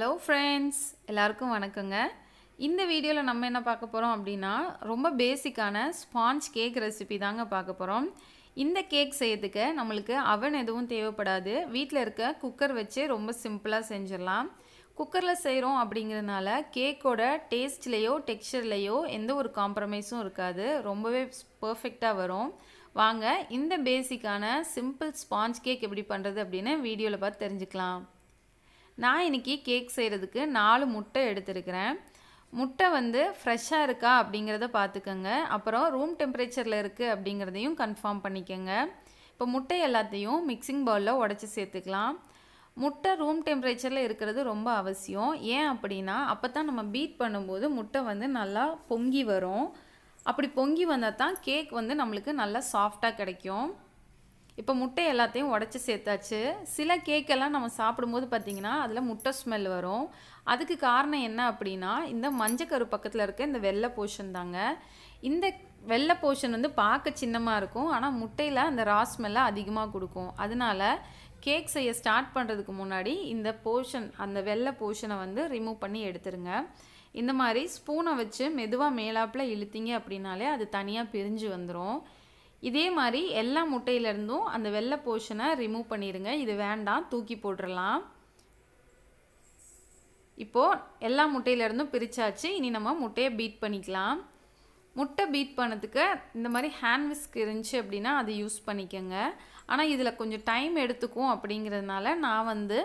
hello friends எல்லாருக்கும் வணக்கங்க இந்த வீடியோவில் நம்ம என்ன பார்க்க போகிறோம் அப்படின்னா ரொம்ப பேசிக்கான ஸ்பாஞ்ச் கேக் ரெசிபி தாங்க பார்க்க போகிறோம் இந்த கேக் செய்யறதுக்கு நம்மளுக்கு அவன் எதுவும் தேவைப்படாது வீட்டில் இருக்க குக்கர் வச்சு ரொம்ப சிம்பிளாக செஞ்சிடலாம் குக்கரில் செய்கிறோம் அப்படிங்கிறதுனால கேக்கோட டேஸ்ட்லேயோ டெக்ஸ்டர்லேயோ எந்த ஒரு காம்ப்ரமைஸும் இருக்காது ரொம்பவே பர்ஃபெக்டாக வரும் வாங்க இந்த பேசிக்கான சிம்பிள் ஸ்பாஞ்ச் கேக் எப்படி பண்ணுறது அப்படின்னு வீடியோவில் பார்த்து தெரிஞ்சுக்கலாம் நான் இன்றைக்கி கேக் செய்கிறதுக்கு நாலு முட்டை எடுத்திருக்கிறேன் முட்டை வந்து ஃப்ரெஷ்ஷாக இருக்கா அப்படிங்கிறத பார்த்துக்கோங்க அப்புறம் ரூம் டெம்பரேச்சரில் இருக்குது அப்படிங்கிறதையும் கன்ஃபார்ம் பண்ணிக்கோங்க இப்போ முட்டை எல்லாத்தையும் மிக்சிங் பவுலில் உடச்சி சேர்த்துக்கலாம் முட்டை ரூம் டெம்பரேச்சரில் இருக்கிறது ரொம்ப அவசியம் ஏன் அப்படின்னா அப்போ தான் நம்ம பீட் பண்ணும்போது முட்டை வந்து நல்லா பொங்கி வரும் அப்படி பொங்கி வந்தால் தான் கேக் வந்து நம்மளுக்கு நல்லா சாஃப்டாக கிடைக்கும் இப்போ முட்டை எல்லாத்தையும் உடச்சி சேர்த்தாச்சு சில கேக்கெல்லாம் நம்ம சாப்பிடும்போது பார்த்திங்கன்னா அதில் முட்டை ஸ்மெல் வரும் அதுக்கு காரணம் என்ன அப்படின்னா இந்த மஞ்சக்கரு பக்கத்தில் இருக்க இந்த வெள்ளை போர்ஷன் தாங்க இந்த வெள்ளை போர்ஷன் வந்து பார்க்க சின்னமாக இருக்கும் ஆனால் முட்டையில் அந்த ரா ஸ்மெல்லாம் அதிகமாக கொடுக்கும் அதனால் கேக் செய்ய ஸ்டார்ட் பண்ணுறதுக்கு முன்னாடி இந்த போர்ஷன் அந்த வெள்ளை போர்ஷனை வந்து ரிமூவ் பண்ணி எடுத்துருங்க இந்த மாதிரி ஸ்பூனை வச்சு மெதுவாக மேலாப்பில் இழுத்திங்க அப்படின்னாலே அது தனியாக பிரிஞ்சு வந்துடும் இதே மாதிரி எல்லா முட்டையிலேருந்தும் அந்த வெள்ளை போர்ஷனை ரிமூவ் பண்ணிடுங்க இது வேண்டாம் தூக்கி போட்டுடலாம் இப்போது எல்லா முட்டையிலேருந்தும் பிரித்தாச்சு இனி நம்ம முட்டையை பீட் பண்ணிக்கலாம் முட்டை பீட் பண்ணதுக்கு இந்த மாதிரி ஹேண்ட் விஸ்க் இருந்துச்சு அப்படின்னா அது யூஸ் பண்ணிக்கோங்க ஆனால் இதில் கொஞ்சம் டைம் எடுத்துக்கும் அப்படிங்கிறதுனால நான் வந்து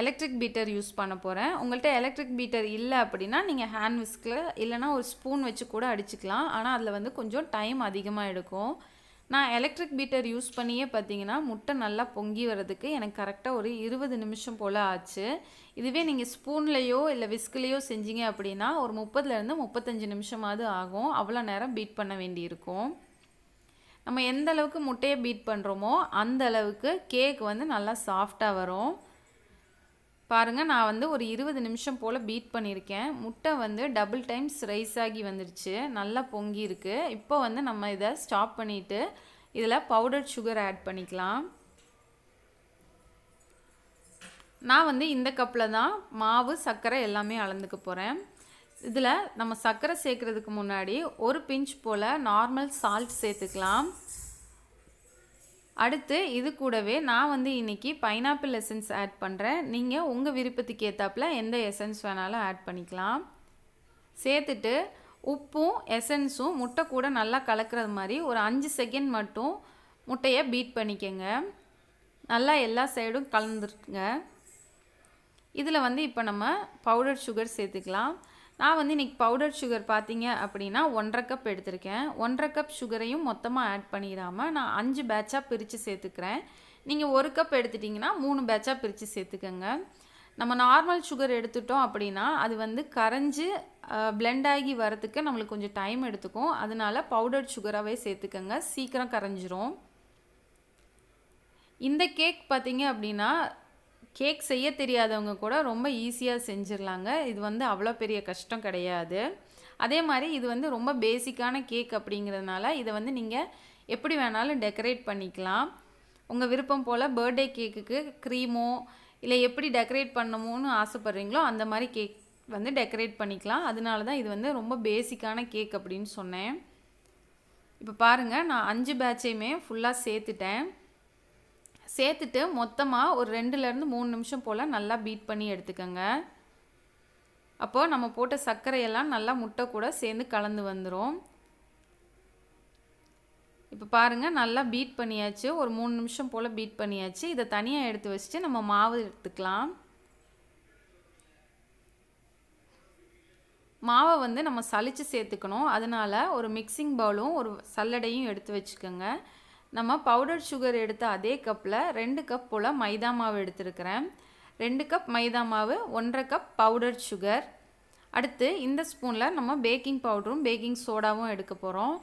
எலக்ட்ரிக் பீட்டர் யூஸ் பண்ண போகிறேன் உங்கள்கிட்ட எலக்ட்ரிக் பீட்டர் இல்லை அப்படின்னா நீங்கள் ஹேண்ட் விஸ்கில் இல்லைனா ஒரு ஸ்பூன் வச்சு கூட அடிச்சுக்கலாம் ஆனால் அதில் வந்து கொஞ்சம் டைம் அதிகமாக எடுக்கும் நான் எலக்ட்ரிக் பீட்டர் யூஸ் பண்ணியே பார்த்தீங்கன்னா முட்டை நல்லா பொங்கி வரதுக்கு எனக்கு கரெக்டாக ஒரு இருபது நிமிஷம் போல் ஆச்சு இதுவே நீங்கள் ஸ்பூன்லேயோ இல்லை விஸ்குலேயோ செஞ்சீங்க அப்படின்னா ஒரு முப்பதுலேருந்து முப்பத்தஞ்சு நிமிஷமாவது ஆகும் அவ்வளோ நேரம் பீட் பண்ண வேண்டியிருக்கும் நம்ம எந்த அளவுக்கு முட்டையை பீட் பண்ணுறோமோ அந்த அளவுக்கு கேக் வந்து நல்லா சாஃப்டாக வரும் பாருங்கள் நான் வந்து ஒரு இருபது நிமிஷம் போல் பீட் பண்ணியிருக்கேன் முட்டை வந்து டபுள் டைம்ஸ் ரைஸ் ஆகி வந்துருச்சு நல்லா பொங்கி இருக்குது இப்போ வந்து நம்ம இதை ஸ்டாப் பண்ணிவிட்டு இதில் பவுடர் சுகர் ஆட் பண்ணிக்கலாம் நான் வந்து இந்த கப்பில் தான் மாவு சர்க்கரை எல்லாமே அளந்துக்க போகிறேன் இதில் நம்ம சர்க்கரை சேர்க்குறதுக்கு முன்னாடி ஒரு பிஞ்ச் போல் நார்மல் சால்ட் சேர்த்துக்கலாம் அடுத்து இது கூடவே நான் வந்து இன்றைக்கி பைனாப்பிள் எசன்ஸ் ஆட் பண்ணுறேன் நீங்கள் உங்கள் விருப்பத்துக்கு ஏற்றாப்பில் எந்த எசன்ஸ் வேணாலும் ஆட் பண்ணிக்கலாம் சேர்த்துட்டு உப்பும் எசன்ஸும் முட்டை கூட நல்லா கலக்கிறது மாதிரி ஒரு அஞ்சு செகண்ட் மட்டும் முட்டையை பீட் பண்ணிக்கோங்க நல்லா எல்லா சைடும் கலந்துருக்குங்க இதில் வந்து இப்போ நம்ம பவுடர் சுகர் சேர்த்துக்கலாம் நான் வந்து இன்றைக்கி பவுடர் சுகர் பார்த்தீங்க அப்படின்னா ஒன்றரை கப் எடுத்திருக்கேன் ஒன்றரை கப் சுகரையும் மொத்தமாக ஆட் பண்ணிடாமல் நான் அஞ்சு பேட்சாக பிரித்து சேர்த்துக்கிறேன் நீங்கள் ஒரு கப் எடுத்துட்டிங்கன்னா மூணு பேட்சாக பிரித்து சேர்த்துக்கோங்க நம்ம நார்மல் சுகர் எடுத்துட்டோம் அப்படின்னா அது வந்து கரைஞ்சி பிளெண்ட் ஆகி வரத்துக்கு நம்மளுக்கு கொஞ்சம் டைம் எடுத்துக்கும் அதனால் பவுடர் சுகராகவே சேர்த்துக்கோங்க சீக்கிரம் கரைஞ்சிரும் இந்த கேக் பார்த்திங்க அப்படின்னா கேக் செய்ய தெரியாதவங்க கூட ரொம்ப ஈஸியாக செஞ்சிடலாங்க இது வந்து அவ்வளோ பெரிய கஷ்டம் கிடையாது அதே மாதிரி இது வந்து ரொம்ப பேசிக்கான கேக் அப்படிங்கிறதுனால இதை வந்து நீங்கள் எப்படி வேணாலும் டெக்கரேட் பண்ணிக்கலாம் உங்கள் விருப்பம் போல் பர்த்டே கேக்குக்கு க்ரீமோ இல்லை எப்படி டெக்கரேட் பண்ணணும்னு ஆசைப்பட்றீங்களோ அந்த மாதிரி கேக் வந்து டெக்கரேட் பண்ணிக்கலாம் அதனால தான் இது வந்து ரொம்ப பேசிக்கான கேக் அப்படின்னு சொன்னேன் இப்போ பாருங்கள் நான் அஞ்சு பேட்சையுமே ஃபுல்லாக சேர்த்துட்டேன் சேர்த்துட்டு மொத்தமாக ஒரு ரெண்டுலேருந்து மூணு நிமிஷம் போல் நல்லா பீட் பண்ணி எடுத்துக்கோங்க அப்போது நம்ம போட்ட சர்க்கரையெல்லாம் நல்லா முட்டை கூட சேர்ந்து கலந்து வந்துடும் இப்போ பாருங்கள் நல்லா பீட் பண்ணியாச்சு ஒரு மூணு நிமிஷம் போல் பீட் பண்ணியாச்சு இதை தனியாக எடுத்து வச்சுட்டு நம்ம மாவு எடுத்துக்கலாம் மாவை வந்து நம்ம சளிச்சு சேர்த்துக்கணும் அதனால் ஒரு மிக்சிங் பவுலும் ஒரு சல்லடையும் எடுத்து வச்சுக்கோங்க நம்ம பவுடர் சுகர் எடுத்த அதே கப்பில் ரெண்டு கப் போல் மைதா மாவு எடுத்துருக்கிறேன் ரெண்டு கப் மைதா மாவு ஒன்றரை கப் பவுடர் சுகர் அடுத்து இந்த ஸ்பூனில் நம்ம பேக்கிங் பவுடரும் பேக்கிங் சோடாவும் எடுக்க போகிறோம்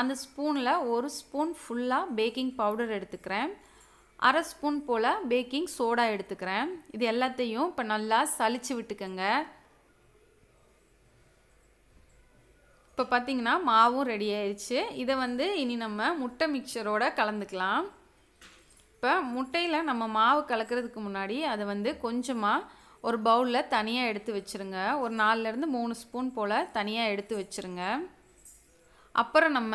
அந்த ஸ்பூனில் ஒரு ஸ்பூன் ஃபுல்லாக பேக்கிங் பவுடர் எடுத்துக்கிறேன் அரை ஸ்பூன் போல் பேக்கிங் சோடா எடுத்துக்கிறேன் இது எல்லாத்தையும் இப்போ நல்லா சளிச்சு விட்டுக்கோங்க இப்போ பார்த்திங்கன்னா மாவும் ரெடி ஆயிடுச்சு இதை வந்து இனி நம்ம முட்டை மிக்சரோட கலந்துக்கலாம் இப்போ முட்டையில் நம்ம மாவு கலக்கிறதுக்கு முன்னாடி அதை வந்து கொஞ்சமாக ஒரு பவுலில் தனியாக எடுத்து வச்சுருங்க ஒரு நாலுலேருந்து மூணு ஸ்பூன் போல் தனியாக எடுத்து வச்சுருங்க அப்புறம் நம்ம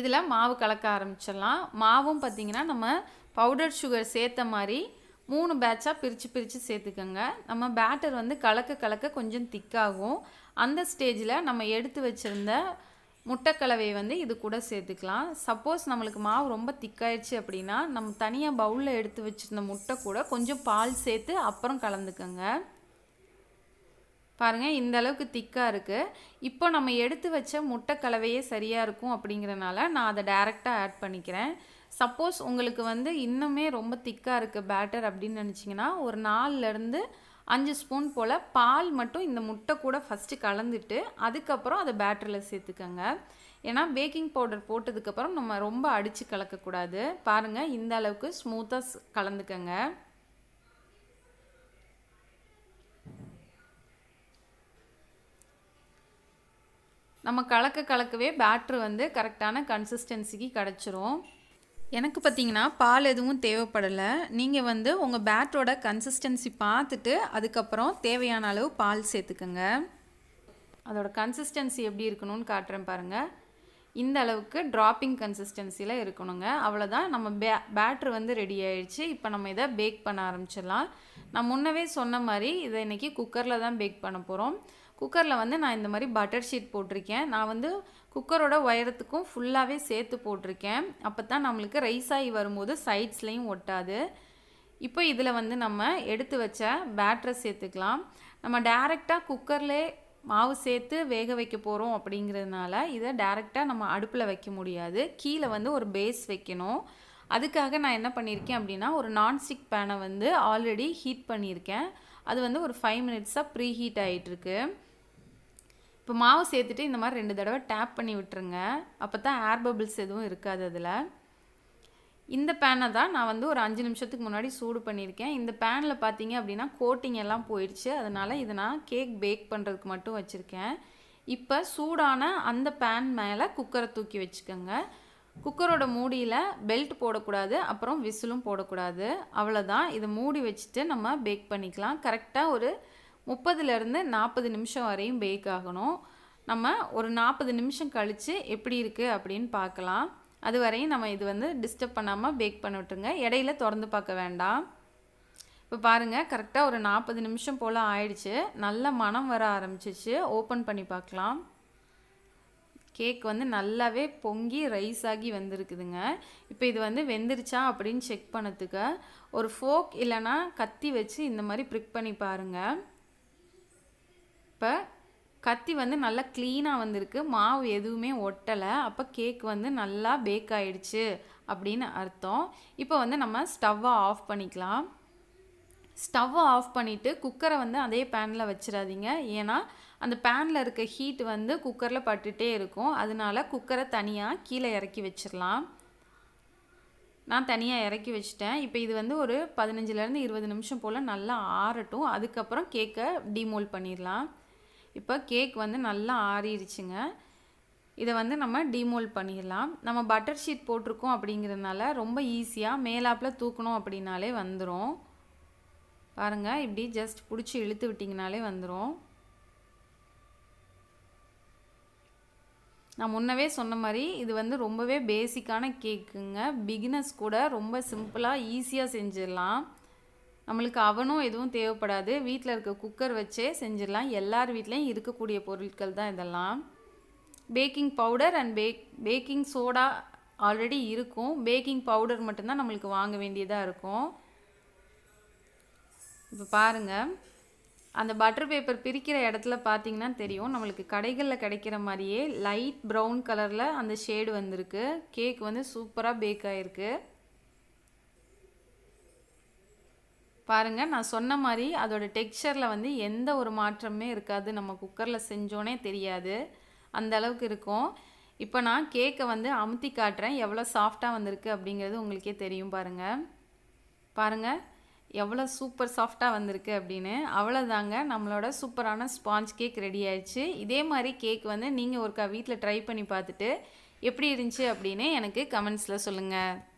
இதில் மாவு கலக்க ஆரம்பிச்சிடலாம் மாவும் பார்த்திங்கன்னா நம்ம பவுடர் சுகர் சேர்த்த மாதிரி மூணு பேட்சாக பிரித்து பிரித்து சேர்த்துக்கோங்க நம்ம பேட்டர் வந்து கலக்க கலக்க கொஞ்சம் திக்காகும் அந்த ஸ்டேஜில் நம்ம எடுத்து வச்சுருந்த முட்டைக்கலவையை வந்து இது கூட சேர்த்துக்கலாம் சப்போஸ் நம்மளுக்கு மாவு ரொம்ப திக்காயிடுச்சு அப்படின்னா நம்ம தனியாக பவுலில் எடுத்து வச்சுருந்த முட்டை கூட கொஞ்சம் பால் சேர்த்து அப்புறம் கலந்துக்கோங்க பாருங்கள் இந்த அளவுக்கு திக்காக இருக்குது இப்போ நம்ம எடுத்து வச்ச முட்டை கலவையே சரியாக இருக்கும் அப்படிங்கிறனால நான் அதை டேரெக்டாக ஆட் பண்ணிக்கிறேன் சப்போஸ் உங்களுக்கு வந்து இன்னுமே ரொம்ப திக்காக இருக்குது பேட்டர் அப்படின்னு நினச்சிங்கன்னா ஒரு நாலுலேருந்து அஞ்சு ஸ்பூன் போல் பால் மட்டும் இந்த முட்டை கூட ஃபஸ்ட்டு கலந்துட்டு அதுக்கப்புறம் அதை பேட்டரில் சேர்த்துக்கோங்க ஏன்னா பேக்கிங் பவுடர் போட்டதுக்கப்புறம் நம்ம ரொம்ப அடித்து கலக்கக்கூடாது பாருங்கள் இந்த அளவுக்கு ஸ்மூத்தாக கலந்துக்கங்க நம்ம கலக்க கலக்கவே பேட்ரு வந்து கரெக்டான கன்சிஸ்டன்சிக்கு கிடச்சிரும் எனக்கு பார்த்தீங்கன்னா பால் எதுவும் தேவைப்படலை நீங்கள் வந்து உங்கள் பேட்டரோட கன்சிஸ்டன்சி பார்த்துட்டு அதுக்கப்புறம் தேவையான அளவு பால் சேர்த்துக்குங்க அதோட கன்சிஸ்டன்சி எப்படி இருக்கணும்னு காட்டுறேன் பாருங்கள் இந்த அளவுக்கு ட்ராப்பிங் கன்சிஸ்டன்சியில் இருக்கணுங்க அவ்வளோதான் நம்ம பே பேட்ரு வந்து ரெடி ஆயிடுச்சு இப்போ நம்ம இதை பேக் பண்ண ஆரம்பிச்சிடலாம் நான் முன்னவே சொன்ன மாதிரி இதை இன்றைக்கி குக்கரில் தான் பேக் பண்ண போகிறோம் குக்கரில் வந்து நான் இந்த மாதிரி பட்டர் ஷீட் போட்டிருக்கேன் நான் வந்து குக்கரோட உயரத்துக்கும் ஃபுல்லாகவே சேர்த்து போட்டிருக்கேன் அப்போ தான் நம்மளுக்கு ரைஸ் ஆகி வரும்போது சைட்ஸ்லேயும் ஒட்டாது இப்போ இதில் வந்து நம்ம எடுத்து வச்ச பேட்டரை சேர்த்துக்கலாம் நம்ம டேரெக்டாக குக்கர்லே மாவு சேர்த்து வேக வைக்க போகிறோம் அப்படிங்கிறதுனால இதை டேரெக்டாக நம்ம அடுப்பில் வைக்க முடியாது கீழே வந்து ஒரு பேஸ் வைக்கணும் அதுக்காக நான் என்ன பண்ணியிருக்கேன் அப்படின்னா ஒரு நான்ஸ்டிக் பேனை வந்து ஆல்ரெடி ஹீட் பண்ணியிருக்கேன் அது வந்து ஒரு ஃபைவ் மினிட்ஸாக ப்ரீ ஹீட் ஆகிட்டுருக்கு இப்போ மாவு சேர்த்துட்டு இந்த மாதிரி ரெண்டு தடவை டேப் பண்ணி விட்டுருங்க அப்போ தான் ஏர் பபிள்ஸ் எதுவும் இருக்காது அதில் இந்த பேனை தான் நான் வந்து ஒரு அஞ்சு நிமிஷத்துக்கு முன்னாடி சூடு பண்ணியிருக்கேன் இந்த பேனில் பார்த்தீங்க அப்படின்னா கோட்டிங் எல்லாம் போயிடுச்சு அதனால் இதை நான் கேக் பேக் பண்ணுறதுக்கு மட்டும் வச்சுருக்கேன் இப்போ சூடான அந்த பேன் மேலே குக்கரை தூக்கி வச்சுக்கோங்க குக்கரோட மூடியில் பெல்ட் போடக்கூடாது அப்புறம் விசிலும் போடக்கூடாது அவ்வளோதான் இதை மூடி வச்சுட்டு நம்ம பேக் பண்ணிக்கலாம் கரெக்டாக ஒரு முப்பதுலேருந்து நாற்பது நிமிஷம் வரையும் பேக் ஆகணும் நம்ம ஒரு நாற்பது நிமிஷம் கழித்து எப்படி இருக்குது அப்படின்னு பார்க்கலாம் அது வரையும் நம்ம இது வந்து டிஸ்டர்ப் பண்ணாமல் பேக் பண்ண விட்டுருங்க இடையில திறந்து பார்க்க வேண்டாம் இப்போ பாருங்கள் கரெக்டாக ஒரு நாற்பது நிமிஷம் போல் ஆயிடுச்சு நல்ல மனம் வர ஆரம்பிச்சிச்சு ஓப்பன் பண்ணி பார்க்கலாம் கேக் வந்து நல்லாவே பொங்கி ரைஸ் ஆகி வந்திருக்குதுங்க இப்போ இது வந்து வெந்துருச்சா அப்படின்னு செக் பண்ணத்துக்கு ஒரு ஃபோக் இல்லைனா கத்தி வச்சு இந்த மாதிரி ப்ரிக் பண்ணி பாருங்கள் இப்போ கத்தி வந்து நல்லா க்ளீனாக வந்திருக்கு மாவு எதுவுமே ஒட்டலை அப்போ கேக் வந்து நல்லா பேக் ஆகிடுச்சு அப்படின்னு அர்த்தம் இப்போ வந்து நம்ம ஸ்டவ்வை ஆஃப் பண்ணிக்கலாம் ஸ்டவ்வை ஆஃப் பண்ணிவிட்டு குக்கரை வந்து அதே பேனில் வச்சிடாதீங்க ஏன்னா அந்த பேனில் இருக்க ஹீட் வந்து குக்கரில் பட்டுகிட்டே இருக்கும் அதனால குக்கரை தனியாக கீழே இறக்கி வச்சிடலாம் நான் தனியாக இறக்கி வச்சுட்டேன் இப்போ இது வந்து ஒரு பதினஞ்சுலேருந்து இருபது நிமிஷம் போல் நல்லா ஆறட்டும் அதுக்கப்புறம் கேக்கை டிமோல் பண்ணிடலாம் இப்போ கேக் வந்து நல்லா ஆறிடுச்சுங்க இதை வந்து நம்ம டிமோல்ட் பண்ணிடலாம் நம்ம பட்டர் ஷீட் போட்டிருக்கோம் அப்படிங்கிறதுனால ரொம்ப ஈஸியாக மேலாப்பில் தூக்கணும் அப்படின்னாலே வந்துடும் பாருங்கள் இப்படி ஜஸ்ட் பிடிச்சி இழுத்து விட்டிங்கனாலே வந்துடும் நான் முன்னவே சொன்ன மாதிரி இது வந்து ரொம்பவே பேசிக்கான கேக்குங்க பிகினர்ஸ் கூட ரொம்ப சிம்பிளாக ஈஸியாக செஞ்சிடலாம் நம்மளுக்கு அவனும் எதுவும் தேவைப்படாது வீட்டில் இருக்க குக்கர் வச்சே செஞ்சிடலாம் எல்லார் வீட்லேயும் இருக்கக்கூடிய பொருட்கள் தான் இதெல்லாம் baking powder and bake baking soda already இருக்கும் பேக்கிங் பவுடர் மட்டும்தான் நம்மளுக்கு வாங்க வேண்டியதாக இருக்கும் இப்போ பாருங்கள் அந்த பட்டர் பேப்பர் பிரிக்கிற இடத்துல பார்த்தீங்கன்னா தெரியும் நம்மளுக்கு கடைகளில் கிடைக்கிற மாதிரியே லைட் ப்ரௌன் கலரில் அந்த ஷேடு வந்திருக்கு கேக் வந்து சூப்பராக பேக் ஆகிருக்கு பாருங்கள் நான் சொன்ன மாதிரி அதோடய டெக்ஸ்சரில் வந்து எந்த ஒரு மாற்றமே இருக்காது நம்ம குக்கரில் செஞ்சோன்னே தெரியாது அந்த அளவுக்கு இருக்கும் இப்போ நான் கேக்கை வந்து அமுத்தி காட்டுறேன் எவ்வளோ சாஃப்டாக வந்திருக்கு அப்படிங்கிறது உங்களுக்கே தெரியும் பாருங்கள் பாருங்கள் எவ்வளோ சூப்பர் சாஃப்டாக வந்திருக்கு அப்படின்னு அவ்வளோதாங்க நம்மளோட சூப்பரான ஸ்பாஞ்ச் கேக் ரெடி ஆயிடுச்சு இதே மாதிரி கேக் வந்து நீங்கள் ஒருக்கா வீட்டில் ட்ரை பண்ணி பார்த்துட்டு எப்படி இருந்துச்சு அப்படின்னு எனக்கு கமெண்ட்ஸில் சொல்லுங்கள்